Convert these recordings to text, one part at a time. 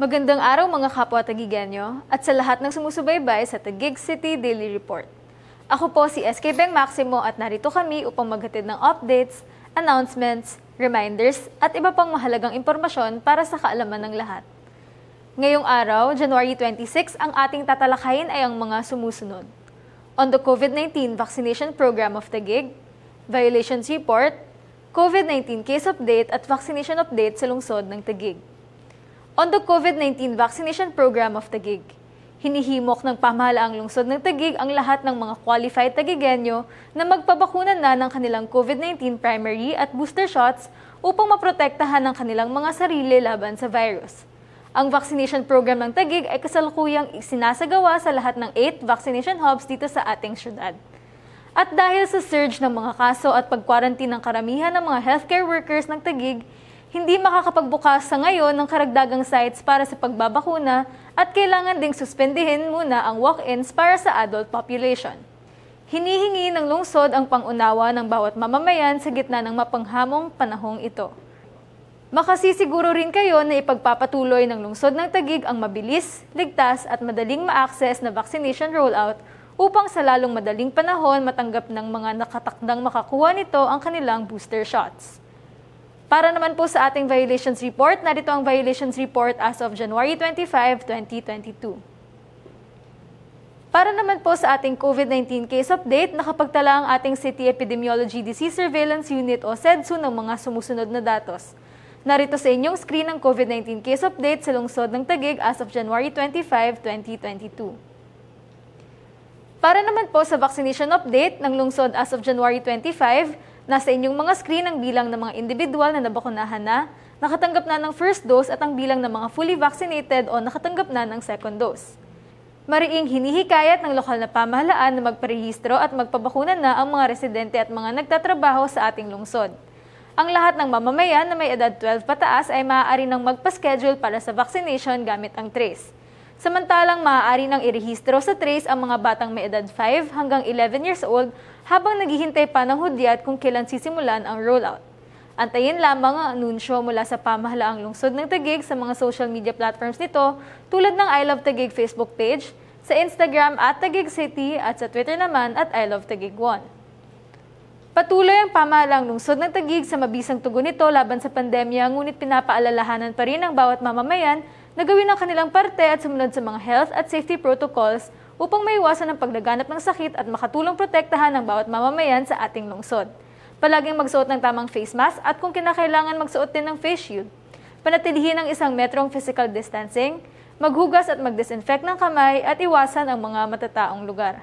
Magandang araw mga kapwa Tagigenyo at sa lahat ng sumusubaybay sa Tagig City Daily Report. Ako po si SK Beng Maximo at narito kami upang maghatid ng updates, announcements, reminders at iba pang mahalagang impormasyon para sa kaalaman ng lahat. Ngayong araw, January 26, ang ating tatalakayin ay ang mga sumusunod. On the COVID-19 Vaccination Program of Tagig, Violations Report, COVID-19 Case Update at Vaccination Update sa lungsod ng Tagig on the COVID-19 vaccination program of Tagig. Hinihimok ng pamahalaang lungsod ng Tagig ang lahat ng mga qualified Tagigenyo na magpabakuna na ng kanilang COVID-19 primary at booster shots upang maprotektahan ang kanilang mga sarili laban sa virus. Ang vaccination program ng Tagig ay kasalukuyang isinasagawa sa lahat ng 8 vaccination hubs dito sa ating syudad. At dahil sa surge ng mga kaso at pag quarantine ng karamihan ng mga healthcare workers ng Tagig, hindi makakapagbukas sa ngayon ng karagdagang sites para sa pagbabakuna at kailangan ding suspendihin muna ang walk-ins para sa adult population. Hinihingi ng lungsod ang pangunawa ng bawat mamamayan sa gitna ng mapanghamong panahong ito. Makasisiguro rin kayo na ipagpapatuloy ng lungsod ng Tagig ang mabilis, ligtas at madaling ma-access na vaccination rollout upang sa lalong madaling panahon matanggap ng mga nakatakdang makakuha nito ang kanilang booster shots. Para naman po sa ating violations report, narito ang violations report as of January 25, 2022. Para naman po sa ating COVID-19 case update, nakapagtala ang ating City Epidemiology Disease Surveillance Unit o SEDSU ng mga sumusunod na datos. Narito sa inyong screen ang COVID-19 case update sa lungsod ng Tagig as of January 25, 2022. Para naman po sa vaccination update ng lungsod as of January 25, Nasa inyong mga screen ang bilang ng mga individual na nabakunahan na, nakatanggap na ng first dose at ang bilang ng mga fully vaccinated o nakatanggap na ng second dose. Mariing hinihikayat ng lokal na pamahalaan na magparehistro at magpabakuna na ang mga residente at mga nagtatrabaho sa ating lungsod. Ang lahat ng mamamayan na may edad 12 pataas ay maaari ng magpa-schedule para sa vaccination gamit ang TRACE. Samantalang maaari ng irehistro sa TRACE ang mga batang may edad 5 hanggang 11 years old habang naghihintay pa ng hudyat kung kailan sisimulan ang rollout. Antayin lamang ang anunsyo mula sa pamahalaang lungsod ng Tagig sa mga social media platforms nito tulad ng I Love Tagig Facebook page, sa Instagram at Tagig City at sa Twitter naman at I Love Tagig 1. Patuloy ang pamahalaang lungsod ng Tagig sa mabisang tugon nito laban sa pandemya ngunit pinapaalalahanan pa rin ang bawat mamamayan na gawin ang kanilang parte at sumunod sa mga health at safety protocols upang maiwasan ang paglaganap ng sakit at makatulong protektahan ang bawat mamamayan sa ating lungsod. Palaging magsuot ng tamang face mask at kung kinakailangan magsuot din ng face shield. Panatilihin ang isang metrong physical distancing, maghugas at magdisinfect ng kamay at iwasan ang mga matataong lugar.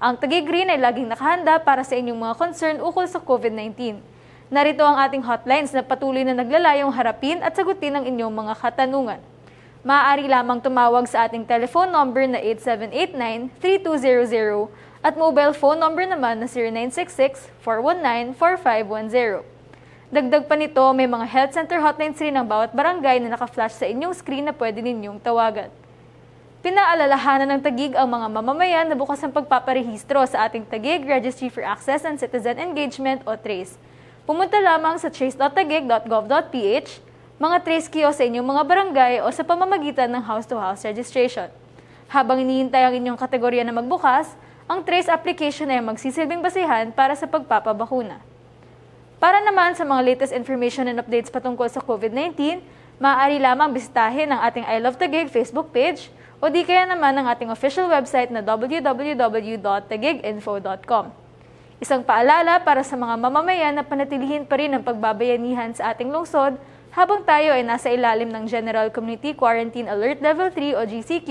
Ang Tagi Green ay laging nakahanda para sa inyong mga concern ukol sa COVID-19. Narito ang ating hotlines na patuloy na naglalayong harapin at sagutin ang inyong mga katanungan maaari lamang tumawag sa ating telephone number na 8789-3200 at mobile phone number naman na 0966-419-4510. Dagdag pa nito, may mga health center hotlines rin ng bawat barangay na naka-flash sa inyong screen na pwede ninyong tawagan. Pinaalalahanan ng Tagig ang mga mamamayan na bukas ang pagpaparehistro sa ating Tagig Registry for Access and Citizen Engagement o TRACE. Pumunta lamang sa trace.tagig.gov.ph mga trace kiosk sa inyong mga barangay o sa pamamagitan ng house-to-house registration. Habang inihintay ang inyong kategorya na magbukas, ang trace application ay magsisilbing basihan para sa pagpapabakuna. Para naman sa mga latest information and updates patungkol sa COVID-19, maaari lamang bisitahin ang ating I Love Tagig Facebook page o di kaya naman ang ating official website na www.tagiginfo.com. Isang paalala para sa mga mamamayan na panatilihin pa rin ang pagbabayanihan sa ating lungsod habang tayo ay nasa ilalim ng General Community Quarantine Alert Level 3 o GCQ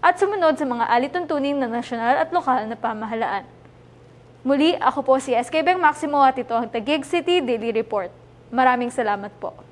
at sumunod sa mga alituntunin ng nasyonal at lokal na pamahalaan. Muli, ako po si SK Beng Maximo at ito ang Taguig City Daily Report. Maraming salamat po.